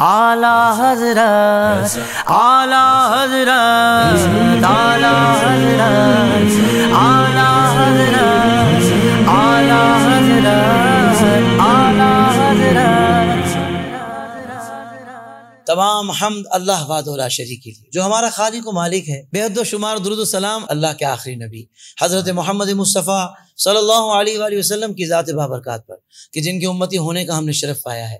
आला हजरत आला हजरत आला हजरत आला हजरत तमाम हमद अल्लाह वादोला शरी के लिए जो हमारा खाली को मालिक है बेहद शुमार दरुदसलाम अल्लाह के आखिरी नबी हज़रत मोहम्मद मुस्तफ़ा सल्लल्लाहु अलैहि वसल्लम की ज़ात बाबरकत पर कि जिनकी उम्मती होने का हमने शरफ़ पाया है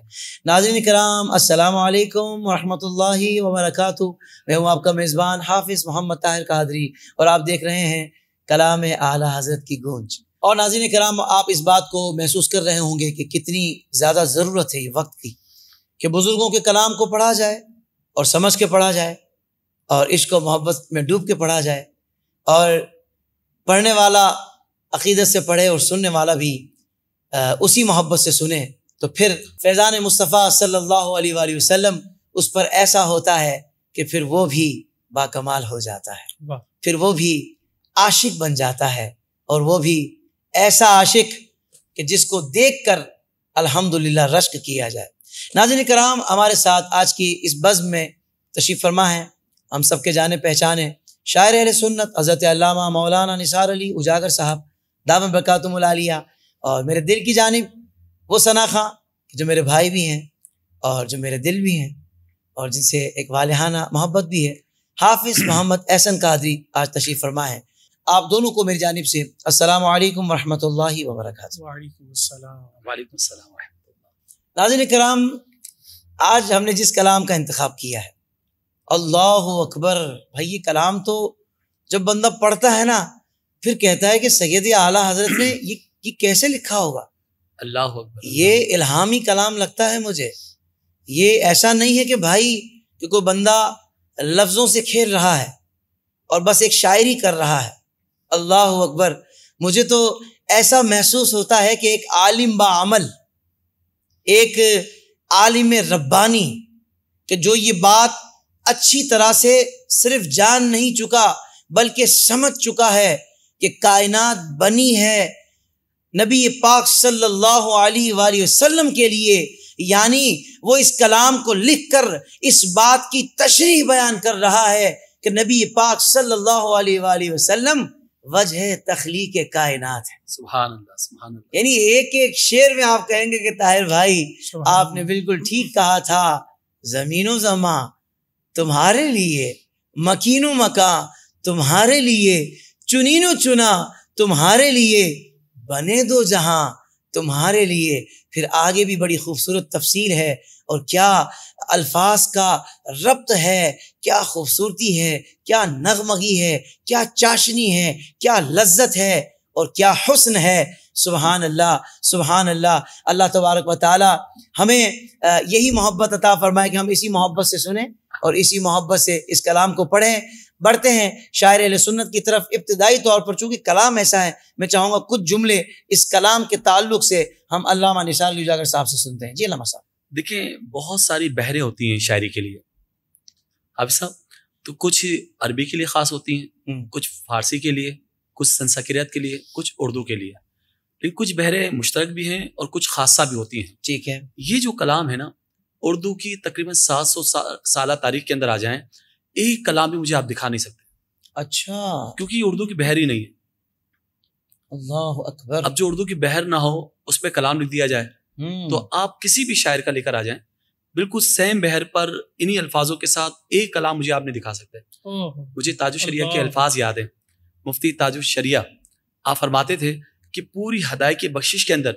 नाजिन कराम अस्सलाम वालेकुम रहमतुल्लाहि मैं हूँ आपका मेज़बान हाफिज़ मोहम्मद ताहिर कादरी और आप देख रहे हैं कलाम आला हजरत की गूंज और नाजिन कराम आप इस बात को महसूस कर रहे होंगे कि कितनी ज़्यादा ज़रूरत है ये वक्त की कि बुज़ुर्गों के कलाम को पढ़ा जाए और समझ के पढ़ा जाए और इश्क मोहब्बत में डूब के पढ़ा जाए और पढ़ने वाला अकीदत से पढ़े और सुनने वाला भी उसी मोहब्बत से सुने तो फिर फैज़ान मुस्तफ़ा सल्लल्लाहु अलैहि वसल्लम उस पर ऐसा होता है कि फिर वो भी बाकमाल हो जाता है फिर वो भी आशिक बन जाता है और वो भी ऐसा आशिक कि जिसको देख कर अल्हम्दुलिल्लाह रश्क किया जाए नाजिन कराम हमारे साथ आज की इस बज़ में तशीफ़ फरमा है हम सब के जाने पहचाने शायर अहल सुन्नत हज़रत मौलाना निसार अली उजागर साहब दाम बरकतमलिया और मेरे दिल की जानब वो सना खां जो मेरे भाई भी हैं और जो मेरे दिल भी हैं और जिनसे एक वालहाना मोहब्बत भी है हाफिज़ मोहम्मद एहसन कादरी आज तशीफ़ फरमा है आप दोनों को मेरी जानब से असल वाईक वाईक नाजन कराम आज हमने जिस कलाम का इंतखब किया है अल्लाह अकबर भाई ये कलाम तो जब बंदा पढ़ता है ना फिर कहता है कि सैद आला हजरत ने ये ये कैसे लिखा होगा अल्लाह अकबर ये इल्हामी कलाम लगता है मुझे ये ऐसा नहीं है कि भाई कि कोई बंदा लफ्ज़ों से खेल रहा है और बस एक शायरी कर रहा है अल्लाह अकबर मुझे तो ऐसा महसूस होता है कि एक आलिम बा एक आलिम रब्बानी कि जो ये बात अच्छी तरह से सिर्फ जान नहीं चुका बल्कि समझ चुका है कि कायनात बनी है नबी पाक सल्लल्लाहु अलैहि वसल्लम के लिए यानी वो इस कलाम को लिखकर इस बात की तशरी बयान कर रहा है कि नबी पाक सल्लल्लाहु अलैहि वसल्लम वजह के कायनात है यानी एक एक शेर में आप कहेंगे कि ताहिर भाई आपने बिल्कुल ठीक कहा था जमीनो जमा तुम्हारे लिए मकीनो मका तुम्हारे लिए चुनीनो चुना तुम्हारे लिए बने दो जहां तुम्हारे लिए फिर आगे भी बड़ी खूबसूरत तफसील है और क्या अल्फाज का रब्त है क्या खूबसूरती है क्या नगमगी है क्या चाशनी है क्या लज्जत है और क्या हुस्न है सुबहान अल्लाह सुबहान अल्लाह अल्लाह तबारक वाली हमें यही मोहब्बत अता फरमाए कि हम इसी मोहब्बत से सुने और इसी मोहब्बत से इस कलाम को पढ़ें बढ़ते हैं शायर सुन्नत की तरफ इब्तदाई तौर पर चूंकि कलाम ऐसा है मैं चाहूँगा कुछ जुमले इस कलाम के ताल्लुक से हम अल्लाह निशान जागर साहब से सुनते हैं जी साहब देखें बहुत सारी बहरें होती हैं शायरी के लिए अब साहब तो कुछ अरबी के लिए ख़ास होती हैं हम्म। कुछ फारसी के लिए कुछ संस्कृत के लिए कुछ उर्दू के लिए लेकिन कुछ बहरें मुश्तरक भी हैं और कुछ खासा भी होती हैं ठीक है ये जो कलाम है ना उर्दू की तकरीबन सात सौ साल तारीख के अंदर आ जाए एक कलाम भी मुझे आप दिखा नहीं सकते अच्छा क्योंकि उर्दू की बहर ही नहीं है अल्लाह अकबर अब जो उर्दू की बहर ना हो उस पर कलाम लिख दिया जाए हम्म। तो आप किसी भी शायर का लेकर आ जाए बिल्कुल सेम बहर पर इन्हीं अल्फाजों के साथ एक कलाम मुझे आपने दिखा सकते हैं मुझे ताजु शरिया के अल्फाज याद हैं मुफ्ती ताजु शरिया आप फरमाते थे कि पूरी हदाय की बख्शिश के अंदर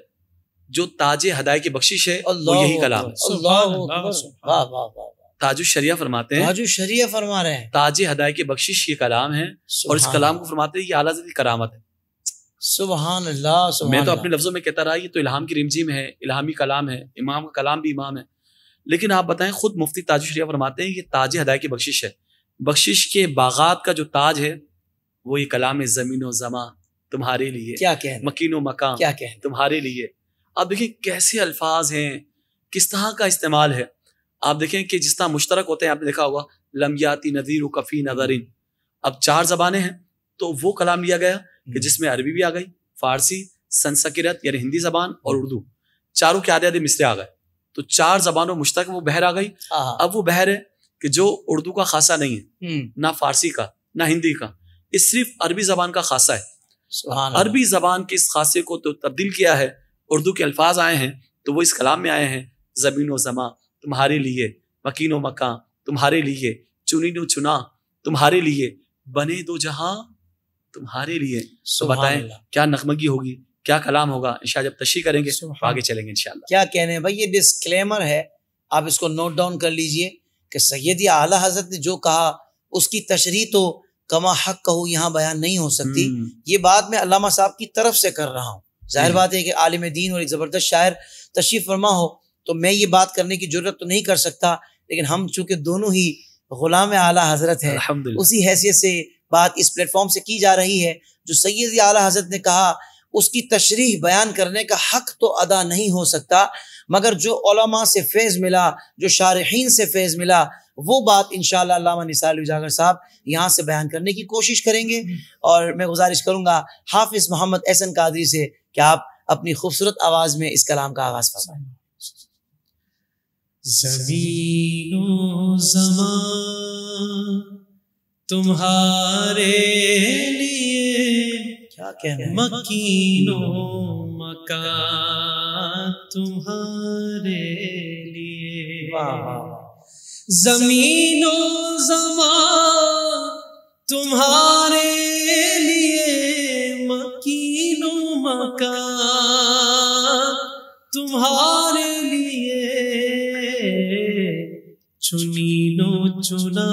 जो ताजे हदाय की बख्शिश है वो यही कलाम है ताजु शरिया फरमाते हैं ताजु शरिया फरमा रहे हैं ताजे हदाय की बख्शिश ये कलाम है और इस कलाम को फरमाते हैं ये आला करामत है सुबहान अल्लाह मैं तो अपने लफ्ज़ों में कहता रहा ये तो इल्हाम की रिमझिम है इल्हामी कलाम है इमाम का कलाम भी इमाम है लेकिन आप बताएं खुद मुफ्ती ताज शरिया फरमाते हैं ये ताज हदाय की बख्शिश है बख्शिश के बागात का जो ताज है वो ये कलाम ज़मीन जमा तुम्हारे लिए क्या कह मकीन व मकाम क्या कह तुम्हारे लिए आप देखें कैसे अल्फाज हैं किस तरह का इस्तेमाल है आप देखें कि जिस तरह मुश्तरक होते हैं आपने देखा होगा लमयाती नज़ीर कफ़ी नदरिन अब चार जबाने हैं तो वो कलाम लिया गया कि जिसमें अरबी भी आ गई फारसी संस्कृत यानी हिंदी जबान और उर्दू चारों के आधे आधे मिसरे आ गए तो चार जबानों मुश्तक वो बहर आ गई अब वो बहर है कि जो उर्दू का खासा नहीं है हम्म। ना फारसी का ना हिंदी का ये सिर्फ अरबी जबान का खासा है अरबी जबान के इस खासे को तो तब्दील किया है उर्दू के अल्फाज आए हैं तो वो इस कलाम में आए हैं जमीन व जमा तुम्हारे लिए मकीन व मकान तुम्हारे लिए चुनी नो चुना तुम्हारे लिए बने दो जहां तुम्हारे लिए तो बताएं क्या नकमगी होगी क्या कलाम होगा ईशा जब तशी करेंगे तो आगे चलेंगे इन क्या कहने हैं भाई ये डिस्क्लेमर है आप इसको नोट डाउन कर लीजिए कि सैदी आला हजरत ने जो कहा उसकी तशरी तो कमा हक कहूँ यहाँ बयान नहीं हो सकती हम्म। ये बात मैं अलामा साहब की तरफ से कर रहा हूँ जाहिर हम्म। बात है कि आलिम दीन और एक ज़बरदस्त शायर तशरी फरमा हो तो मैं ये बात करने की जरूरत तो नहीं कर सकता लेकिन हम चूंकि दोनों ही गुलाम आला हजरत हैं उसी हैसियत से बात इस प्लेटफॉर्म से की जा रही है जो सैयद आला हजरत ने कहा उसकी तशरीह बयान करने का हक तो अदा नहीं हो सकता मगर जो ओलमा से फैज़ मिला जो शारहन से फैज़ मिला वो बात इन निसार साहब यहाँ से बयान करने की कोशिश करेंगे और मैं गुजारिश करूँगा हाफिज़ मोहम्मद एहसन कादरी से कि आप अपनी खूबसूरत आवाज़ में इस कलाम का आगाज़ फरमाएं जमीन तुम्हारे लिए क्या कहना मकीनो मकान तुम्हारे लिए जमीनो जमा तुम्हारे लिए मकीनो मकान चुना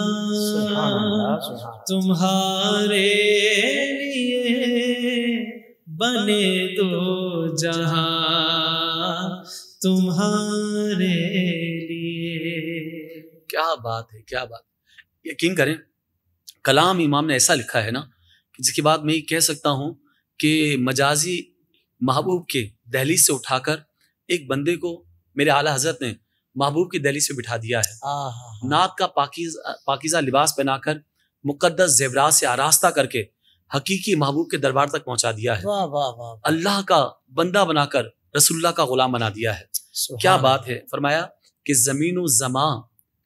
तुम्हारे लिए बने दो तो जहा तुम्हारे लिए क्या बात है क्या बात यकीन करें कलाम इमाम ने ऐसा लिखा है ना कि जिसके बाद मैं ये कह सकता हूँ कि मजाजी महबूब के दहली से उठाकर एक बंदे को मेरे आला हजरत ने महबूब की दहली से बिठा दिया है हाँ, हाँ, हाँ। नाक का पाकिजा पाकिजा लिबास पहनाकर मुकदस जेवरा से आरास्ता करके हकीकी महबूब के दरबार तक पहुंचा दिया है अल्लाह का बंदा बनाकर रसुल्ला का गुलाम बना दिया है क्या बात है फरमाया कि जमीन जमा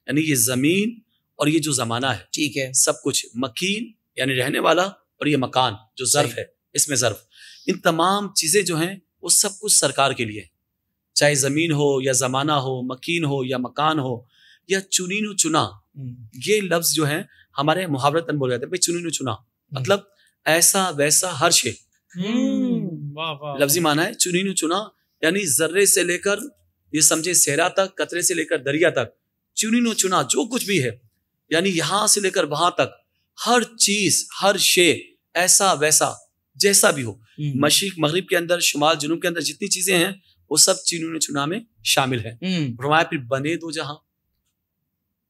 यानी ये जमीन और ये जो जमाना है ठीक है सब कुछ मकीन यानी रहने वाला और ये मकान जो जर्फ है इसमें जर्फ इन तमाम चीजें जो हैं वो सब कुछ सरकार के लिए है चाहे ज़मीन हो या ज़माना हो मकीन हो या मकान हो या चुनीनु चुना हम्म। ये लफ्ज़ जो है हमारे मुहावरतन बोले जाते हैं भाई चुनीनु चुना हम्म। मतलब ऐसा वैसा हर शे हम्म। लफ्जी माना है चुनीनु चुना यानी जर्रे से लेकर ये समझे सहरा तक कतरे से लेकर दरिया तक चुनीनु चुना जो कुछ भी है यानी यहां से लेकर वहां तक हर चीज हर शे ऐसा वैसा जैसा भी हो मशीक मगरब के अंदर शुमाल जुनूब के अंदर जितनी चीजें हैं वो सब चीनों ने चुना में शामिल है फरमाया हम्म। फिर बने दो जहां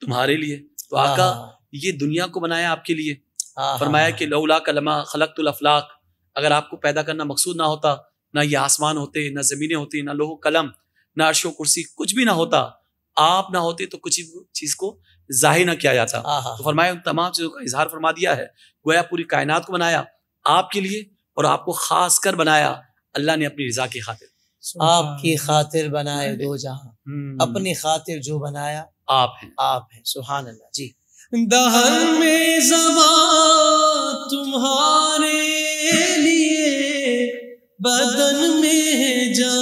तुम्हारे लिए तो हाँ, आका हाँ। ये दुनिया को बनाया आपके लिए हाँ, फरमाया कि लौला कलमा खलक अफलाक अगर आपको पैदा करना मकसूद ना होता ना ये आसमान होते ना जमीनें होती ना लोहो कलम ना अर्शो कुर्सी कुछ भी ना होता आप ना होते तो कुछ चीज को जाहिर ना किया जाता तो फरमाया उन तमाम चीजों का इजहार फरमा दिया है गोया पूरी कायनात को बनाया आपके लिए और आपको खास कर बनाया अल्लाह ने अपनी रजा की खातिर आपकी खातिर बनाए दो हम्म। जहां अपनी खातिर जो बनाया आप हैं आप हैं सुहान अल्लाह जी दहन में जमा तुम्हारे लिए बदन में है जा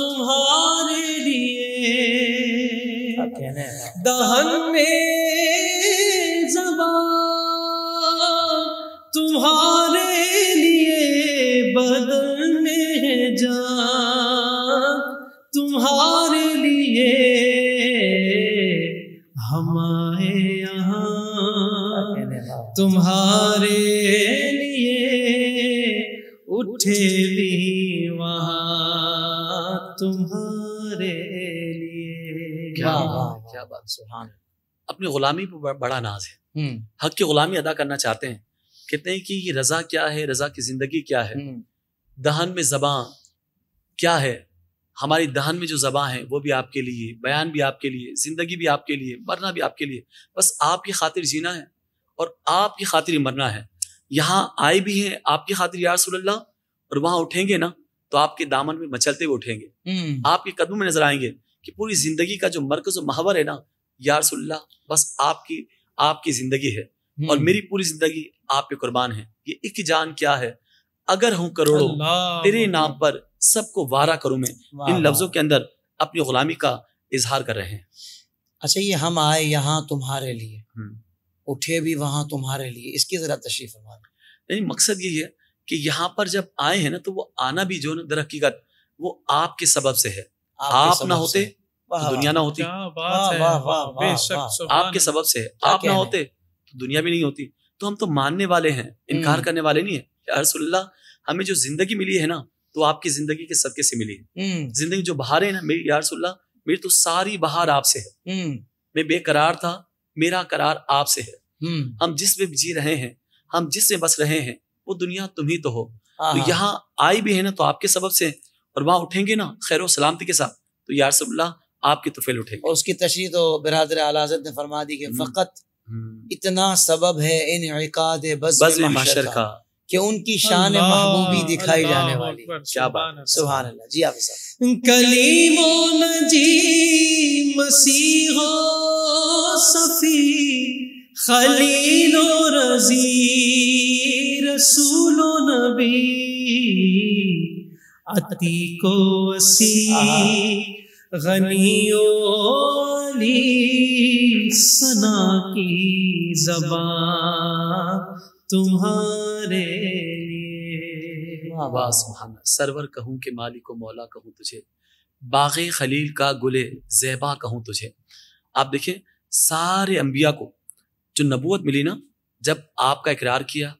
तुम्हारे लिए दहन में जबा तुम्हारे लिए बदन तुम्हारे लिए यहाँ तुम्हारे लिए उठे भी वहाँ तुम्हारे लिए क्या बात क्या बात सुहान अपनी गुलामी पर बड़ा नाज है हम्म। हक की गुलामी अदा करना चाहते हैं कहते हैं कि ये रजा क्या है रजा की जिंदगी क्या है हम्म। दहन में जबा क्या है हमारी दहन में जो जबां है वो भी आपके लिए बयान भी आपके लिए ज़िंदगी भी आपके लिए मरना भी आपके लिए बस आपकी खातिर जीना है और आपकी खातिर मरना है यहाँ आए भी हैं आपकी खातिर या रसोल्ला और वहां उठेंगे ना तो आपके दामन में मचलते हुए उठेंगे हम्म। आपके कदमों में नजर आएंगे कि पूरी जिंदगी का जो मरकज महावर है ना या रसोल्ला बस आपकी आपकी जिंदगी है हम्म। और मेरी पूरी जिंदगी आपके कुर्बान है ये एक जान क्या है अगर हूं करोड़ों तेरे नाम पर सबको वारा करूं मैं इन लफ्जों के अंदर अपनी गुलामी का इजहार कर रहे हैं अच्छा ये हम आए यहाँ तुम्हारे लिए हम्म। उठे भी वहाँ तुम्हारे लिए इसकी जरा तशरीफ नहीं मकसद यही है कि यहाँ पर जब आए हैं ना तो वो आना भी जो ना दर हकीकत वो आपके सबब से है आप ना होते दुनिया ना होती आपके सबब से आप ना होते तो दुनिया भी नहीं होती तो हम तो मानने वाले हैं इनकार हम्म। करने वाले नहीं है रसुल्ला हमें जो जिंदगी मिली है ना तो आपकी जिंदगी के सबके से मिली हम्म। जिंदगी जो बाहर है ना मेरी यारसुल्ला मेरी तो सारी बाहर आपसे है हम्म। मैं बेकरार था मेरा करार आपसे है हम्म। हम जिस में जी रहे हैं हम जिस में बस रहे हैं वो दुनिया तुम ही तो हो तो यहाँ आई भी है ना तो आपके सबब से और वहां उठेंगे ना खैर सलामती के साथ तो यार यारसुल्ला आपकी तुफेल तो उठेंगे और उसकी तशरी तो बिरादर आलाजत ने फरमा दी कि फ़कत इतना सबब है इन बस, बस का कि उनकी शान महबूबी दिखाई जाने वाली शाबाश सुबह अल्लाह जी आप कलीमो नजी मसीहो सफी खलीलो रजी रसूलो नबी अति को वसी गनियोली सना की जबान तुम्हारे सरवर कहूँ के मालिक को मौला कहूँ तुझे बाग खलील का गुले जैबा कहूँ तुझे आप देखिए सारे अंबिया को जो नबूत मिली ना जब आपका इकरार किया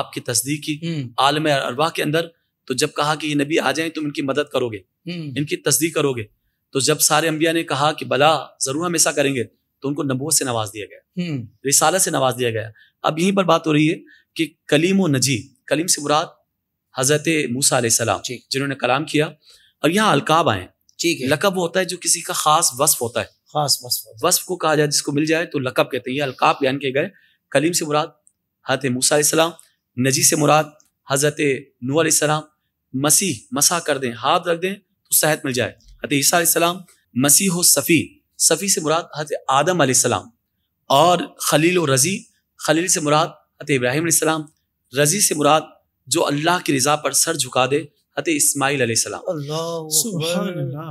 आपकी तस्दीक की हम्म। आलम अरबा के अंदर तो जब कहा कि ये नबी आ जाए तुम इनकी मदद करोगे हम्म। इनकी तस्दीक करोगे तो जब सारे अंबिया ने कहा कि बला जरूर हम ऐसा करेंगे तो उनको नबोत से नवाज दिया गया हम्म। रिसाला से नवाज दिया गया अब यहीं पर बात हो रही है कि कलीम व नजी कलीम से मुराद हजरत मूसा सलाम जिन्होंने कलाम किया और यहाँ अलकाब आए ठीक है लकब होता है जो किसी का खास वस्फ होता है खास वस्फ वस्फ को कहा जाए जिसको मिल जाए तो लकब कहते हैं ये अलकाब बयान किए गए कलीम से मुराद हजरत मूसा सलाम नजी से मुराद हजरत नू सलाम मसीह मसा कर दें हाथ रख दें तो सेहत मिल जाए हत ईसा सलाम मसीह सफ़ी सफ़ी से मुराद हत आदम आसमाम और खलील और रज़ी खलील से मुराद हत इब्राहिम रज़ी से मुराद जो अल्लाह की रज़ा पर सर झुका दे हत इस्माईल आसमाम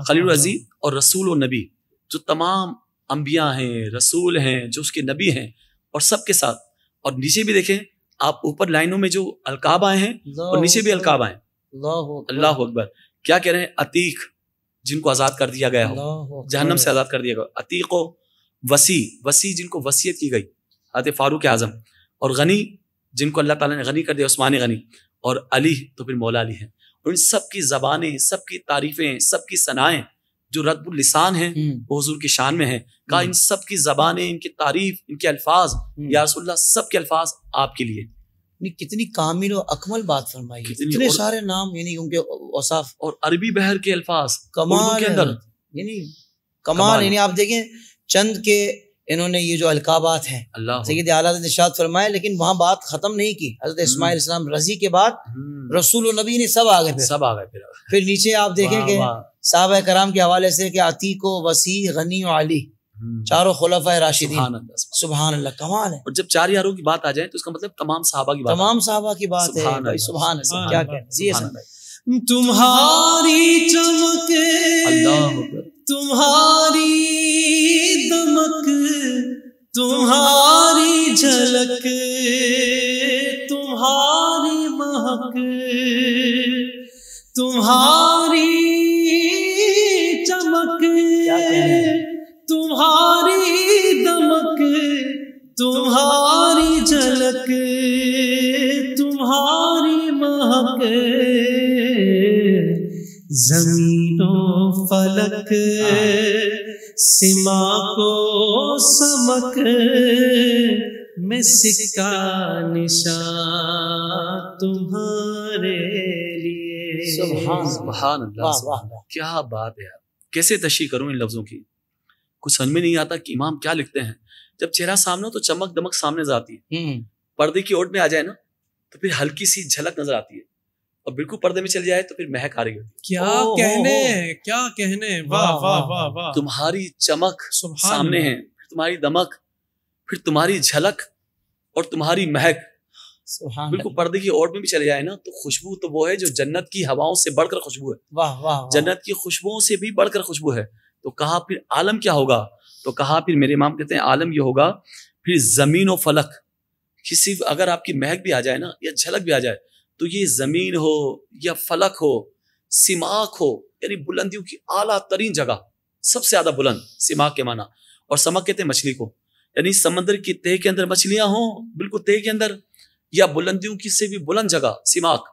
खलील रज़ी और रसूल और नबी जो तमाम अम्बिया हैं रसूल हैं जो उसके नबी हैं और सबके साथ और नीचे भी देखें आप ऊपर लाइनों में जो अलकाब आए हैं और नीचे भी अलकाब आए अल्लाह अकबर क्या कह रहे हैं अतीक जिनको आज़ाद कर दिया गया हो जहनम से आज़ाद कर दिया गया अतीक वसी वसी जिनको वसीयत की गई अत फारूक आज़म और गनी जिनको अल्लाह ताला ने गनी कर दिया उस्मान गनी और अली तो फिर मौला अली है उन सब की जबानें सब की तारीफ़ें सब की सनाएँ जो रद्दुलसान है हम्म। वो हजूर की शान में है कहा हम्म। इन सब की जबानें इनकी तारीफ इनके अल्फाज हम्म। या रसुल्ला सब के अल्फाज आपके लिए कितनी कामिल और अकमल बात फरमाई कितने सारे नाम यानी उनके औसाफ और अरबी बहर के अल्फाज कमाल के अंदर यानी कमाल यानी आप देखें चंद के इन्होंने ये जो अलकाबात हैं सैद आला निशात फरमाए लेकिन वहाँ बात ख़त्म नहीं की हजरत हम्म। इसमाइल इस्लाम रजी के बाद हम्म। रसूल नबी ने सब आ गए सब आ गए फिर फिर नीचे आप देखेंगे साहब कराम के हवाले से कि अतीक वसी गनी और अली हम्म। चारों खुलाफा राशिदीन सुबहान अल्लाह कमाल है और जब चार यारों की बात आ जाए तो उसका मतलब तमाम साहबा की तमाम साहबा की बात है सुबह सुबहान क्या हैं तुम्हारी चमके तुम्हारी सिक्का निशान तुम्हारे लिए सुभान अल्लाह क्या बात है यार कैसे तशी करूं इन लफ्जों की कुछ समझ में नहीं आता कि इमाम क्या लिखते हैं जब चेहरा सामने हो तो चमक दमक सामने जाती है हम्म। पर्दे की ओट में आ जाए ना तो फिर हल्की सी झलक नजर आती है और बिल्कुल पर्दे में चल जाए तो फिर महक आ रही होती क्या ओ, कहने ओ, ओ, क्या कहने वाह वाह वाह वाह तुम्हारी चमक सामने है तुम्हारी दमक फिर तुम्हारी झलक और तुम्हारी महक बिल्कुल पर्दे की ओर में भी चले जाए ना तो खुशबू तो वो है जो जन्नत की हवाओं से बढ़कर खुशबू है वाह वाह जन्नत की खुशबुओं से भी बढ़कर खुशबू है तो कहा फिर आलम क्या होगा तो कहा फिर मेरे इमाम कहते हैं आलम ये होगा फिर जमीन व फलक किसी अगर आपकी महक भी आ जाए ना या झलक भी आ जाए तो ये जमीन हो या फलक हो सिमाक हो यानी बुलंदियों की आला तरीन जगह सबसे ज्यादा बुलंद सिमाक के माना और समक कहते हैं मछली को यानी समंदर की तह के अंदर मछलियां हों बिल्कुल तह के अंदर या बुलंदियों की से भी बुलंद जगह सिमाक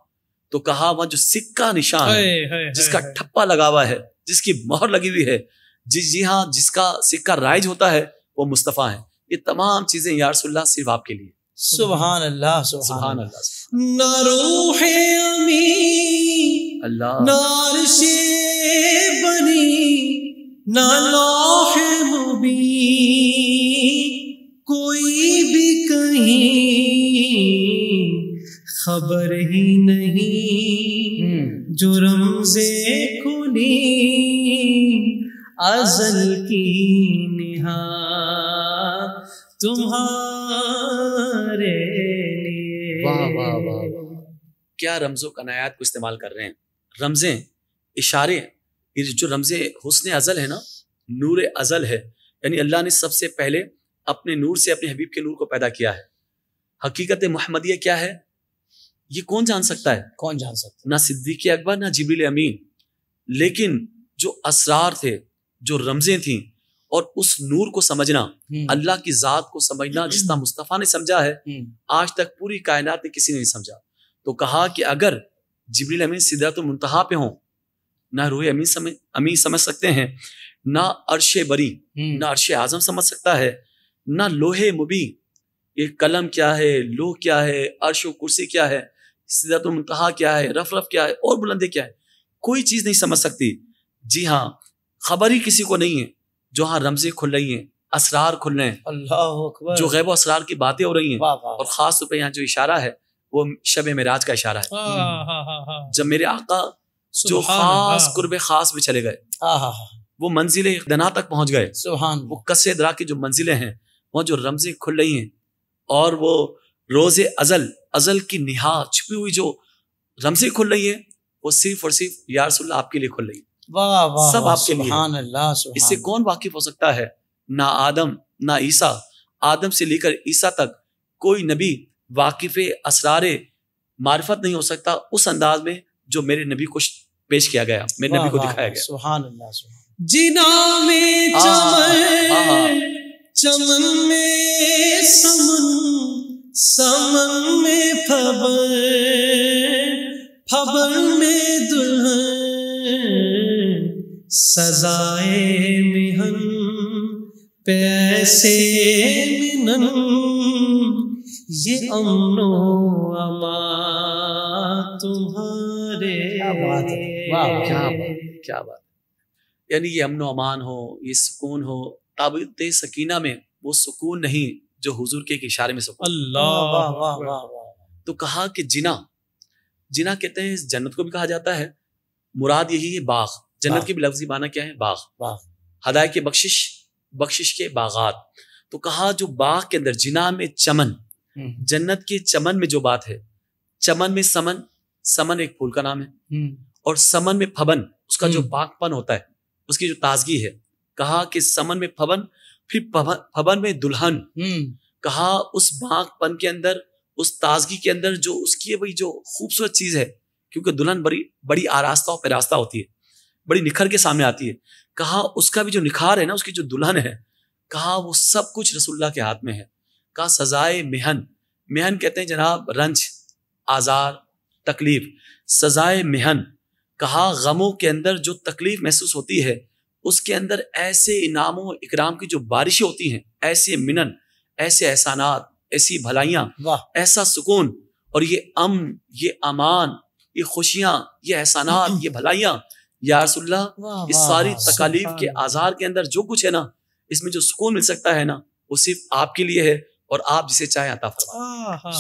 तो कहा वहां जो सिक्का निशान है, है, जिसका है, ठप्पा लगा हुआ है जिसकी मोहर लगी हुई है जी जी हाँ जिसका सिक्का राइज होता है वो मुस्तफ़ा है ये तमाम चीजें यारसोल्ला सिर्फ आपके लिए सुबह अल्लाह सुबह अल्लाह अल्लाह बनी ना कोई भी कहीं खबर ही नहीं हम्म। जो रमजे खुली अजल की निहा तुम्हारे वाह वाह वाह क्या रमजों नयात को इस्तेमाल कर रहे हैं रमजे इशारे जो रमजे हुसन अजल है ना नूर अजल है यानी अल्लाह ने सबसे पहले अपने नूर से अपने हबीब के नूर को पैदा किया है हकीकत महमदिया क्या है ये कौन जान सकता है कौन जान सकता है ना सिद्दीक अकबर ना जिबिल अमीन लेकिन जो असरार थे जो रमजें थी और उस नूर को समझना हम्म। अल्लाह की ज़ात को समझना हम्म। जिसना मुस्तफ़ा ने समझा है हम्म। आज तक पूरी कायनात ने किसी ने नहीं समझा तो कहा कि अगर जबरील अमीन सिद्धत तो मुंतहा पे हों ना रूह अमीन समझ अमीन समझ सकते हैं ना अरशे बरी ना अरश आजम समझ सकता है ना लोहे मुबी ये कलम क्या है लोह क्या है अर्श व कुर्सी क्या है सिदत तो मुंतहा क्या है रफ रफ क्या है और बुलंदी क्या है कोई चीज़ नहीं समझ सकती जी हाँ खबर ही किसी को नहीं है जो हाँ रमजे खुल रही हैं असरार खुल रहे हैं अल्लाह जो गैब असरार की बातें हो रही हैं और ख़ास तौर पर यहाँ जो इशारा है वो शब मराज का इशारा है हाँ, हाँ, हाँ, जब मेरे आका जो खास कुर्ब खास में चले गए वो मंजिल दना तक पहुंच गए वो कसे दरा की जो मंजिलें हैं वो जो रमजें खुल रही हैं और वो रोजे अजल अजल की निहा छुपी हुई जो रमजें खुल रही हैं वो सिर्फ और सिर्फ यारसुल्ला आपके लिए खुल रही वाह वाह सब आपके लिए इससे कौन वाकिफ हो सकता है ना आदम ना ईसा आदम से लेकर ईसा तक कोई नबी वाकिफ असरार मार्फत नहीं हो सकता उस अंदाज में जो मेरे नबी को पेश किया गया मेरे नबी को दिखाया गया सुहान अल्लाह सुहान जिना में चमन में समन समन में फबर फबर में दुल्हन सजाए मिहन पैसे मिनन ये अमनो अमा तुम्हारे क्या बात है वाह क्या बात क्या बात यानी ये अमनो अमान हो ये सुकून हो ताबत सकीना में वो सुकून नहीं जो हुजूर के इशारे में सुकून अल्लाह वाह वाह वाह तो कहा कि जिना जिना कहते हैं इस जन्नत को भी कहा जाता है मुराद यही है बाघ जन्नत की भी लफ्जी माना क्या है बाघ बाघ हदाय के बख्शिश बख्शिश के बागात तो कहा जो बाघ के अंदर जिना में चमन हम्म। जन्नत के चमन में जो बात है चमन में समन समन एक फूल का नाम है हम्म। और समन में फबन उसका जो बागपन हम्म। होता है उसकी जो ताजगी है कहा कि समन में फवन फिर फवन में दुल्हन हम्म। कहा उस बागपन के अंदर उस ताजगी के अंदर जो उसकी वही जो खूबसूरत चीज है क्योंकि दुल्हन बड़ी बड़ी आरास्ता और पेरास्ता होती है बड़ी निखर के सामने आती है कहा उसका भी जो निखार है ना उसकी जो दुल्हन है कहा वो सब कुछ रसुल्ला के हाथ में है कहा सजाए मेहन मेहन कहते हैं जनाब रंज आज़ार तकलीफ सजाए मेहन कहा गमों के अंदर जो तकलीफ महसूस होती है उसके अंदर ऐसे इनामों इकराम की जो बारिशें होती हैं ऐसे मिनन ऐसे एहसानात ऐसी भलाइयाँ ऐसा सुकून और ये अमन ये अमान ये खुशियाँ ये एहसानात ये भलाइयाँ या इस सारी तकालीफ के आज़ार के अंदर जो कुछ है ना इसमें जो सुकून मिल सकता है ना वो सिर्फ आपके लिए है और आप जिसे चाहे आता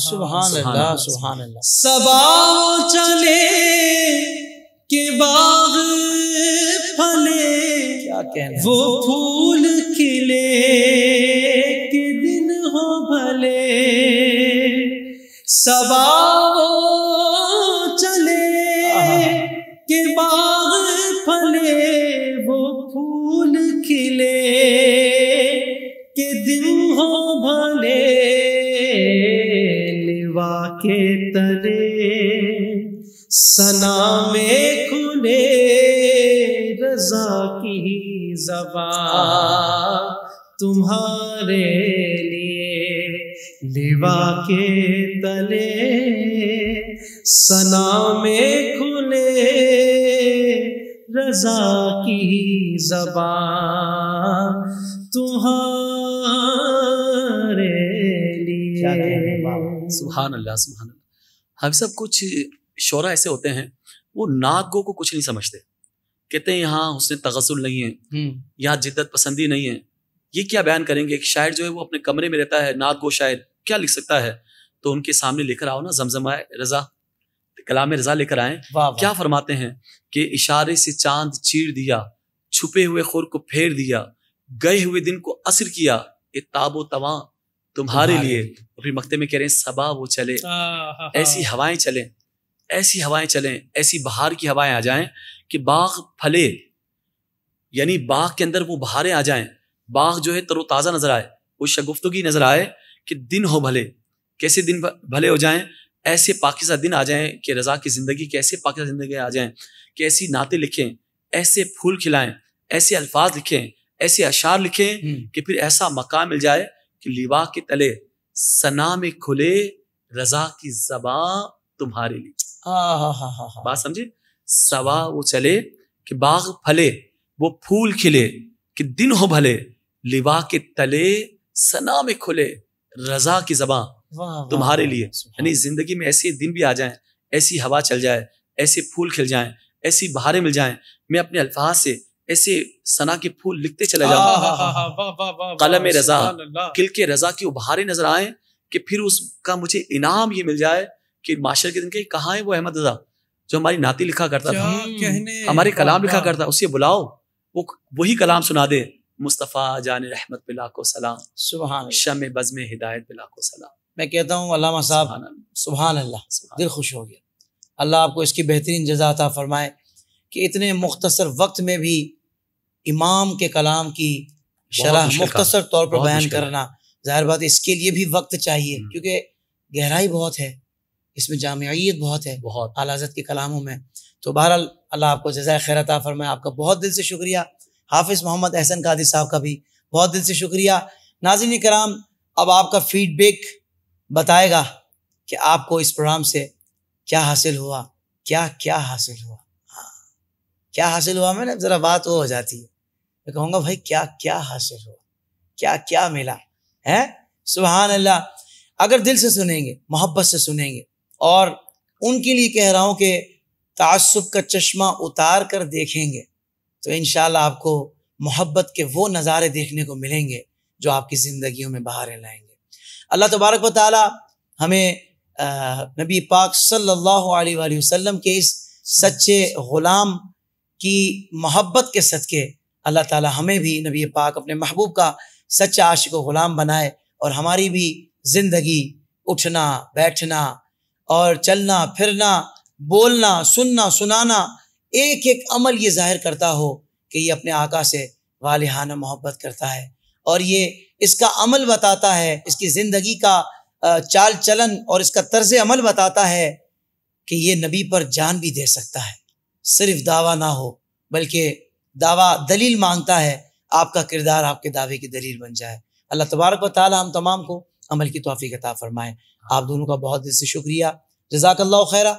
सुबह सुभान अल्लाह चले के बाग फले क्या कहना वो फूल खिले के दिन हो भले सवा चले के बाग फले वो फूल खिले तुम्हारे लिए लिवा के तले सना में खुले रजा की जबान तुम्हारे लिए सुबहान अल्लाह सुबहान हम सब कुछ शोरा ऐसे होते हैं वो नागो को कुछ नहीं समझते कहते हैं यहाँ उसने तगसुल नहीं है हम्म। यहाँ जिद्दत पसंदी नहीं है ये क्या बयान करेंगे एक शायर जो है वो अपने कमरे में रहता है नात गो शायर क्या लिख सकता है तो उनके सामने लेकर आओ ना जमजमाए रजा कलाम रजा लेकर आए क्या फरमाते हैं कि इशारे से चांद चीर दिया छुपे हुए खुर को फेर दिया गए हुए दिन को असर किया ये ताबो तवा तुम्हारे, लिए और फिर मकते में कह रहे हैं सबा वो चले ऐसी हवाएं चले ऐसी हवाएं चले ऐसी बहार की हवाएं आ जाएं कि बाग फले यानी बाग के अंदर वो बहारें आ जाएं बाग जो है तरोताज़ा नजर आए उस शगुफ्तगी नजर आए कि दिन हो भले कैसे दिन भले हो जाएं ऐसे पाकिजा दिन आ जाएं कि रज़ा की ज़िंदगी कैसे पाकिस्तान ज़िंदगी आ जाएं कैसी नाते लिखें ऐसे फूल खिलाएं ऐसे अल्फाज लिखें ऐसे अशार लिखें हम्म। कि फिर ऐसा मकाम मिल जाए कि लिवा के तले सना में खुले रज़ा की जबा तुम्हारे लिए बात समझे सवा वो चले कि बाग फले वो फूल खिले कि दिन हो भले लिवा के तले सना में खुले रजा की जबा तुम्हारे लिए यानी जिंदगी में ऐसे दिन भी आ जाए ऐसी हवा चल जाए ऐसे फूल खिल जाए ऐसी बहारें मिल जाए मैं अपने अल्फाज से ऐसे सना के फूल लिखते चले जाऊ कलम रजा किल के रजा की उभारे नजर आए कि फिर उसका मुझे इनाम ये मिल जाए कि माशर के दिन के कहाँ है वो अहमद रजा जो हमारी नाती लिखा करता था हमारे कलाम लिखा करता उसे बुलाओ वो वही कलाम सुना दे मुस्तफ़ा जान रहमत बिलाको सलाम सुबह शम बज़म हिदायत बिलाको सलाम मैं कहता हूँ अल्लाह साहब सुबह अल्लाह दिल खुश हो गया अल्लाह आपको इसकी बेहतरीन जजात फरमाए कि इतने मुख्तसर वक्त में भी इमाम के कलाम की शरा मुख्तसर तौर पर बयान करना ज़ाहिर बात इसके लिए भी वक्त चाहिए हम्म। क्योंकि गहराई बहुत है इसमें जामियत बहुत है बहुत अलाजत के कलामों में तो बहरहाल अल्लाह आपको जजाय खैरता फरमाए आपका बहुत दिल से शुक्रिया हाफिज़ मोहम्मद अहसन कादिर साहब का भी बहुत दिल से शुक्रिया नाजिन कराम अब आपका फीडबैक बताएगा कि आपको इस प्रोग्राम से क्या हासिल हुआ क्या क्या हासिल हुआ हाँ क्या हासिल हुआ मैंने ज़रा बात वो हो जाती है मैं कहूँगा भाई क्या क्या हासिल हुआ क्या क्या मिला है सुबहान अल्लाह अगर दिल से सुनेंगे मोहब्बत से सुनेंगे और उनके लिए कह रहा हूँ कि तसब का चश्मा उतार कर देखेंगे तो इन आपको मोहब्बत के वो नज़ारे देखने को मिलेंगे जो आपकी ज़िंदगी में बाहर लाएंगे अल्लाह तबारक वाली हमें नबी पाक सल्लल्लाहु अलैहि वसल्लम के इस सच्चे ग़ुलाम की मोहब्बत के सदक़े अल्लाह ताला हमें भी नबी पाक अपने महबूब का सच्चा आशिक ग़ुलाम बनाए और हमारी भी ज़िंदगी उठना बैठना और चलना फिरना बोलना सुनना सुनाना एक एक अमल ये जाहिर करता हो कि ये अपने आका से वालहाना मोहब्बत करता है और ये इसका अमल बताता है इसकी ज़िंदगी का चाल चलन और इसका तर्ज अमल बताता है कि ये नबी पर जान भी दे सकता है सिर्फ दावा ना हो बल्कि दावा दलील मांगता है आपका किरदार आपके दावे की दलील बन जाए अल्लाह तबारक व ताली हम तमाम को अमल की तोफ़ी कता फ़रमाएँ आप दोनों का बहुत दिल से शुक्रिया जजाकल्ला खैरा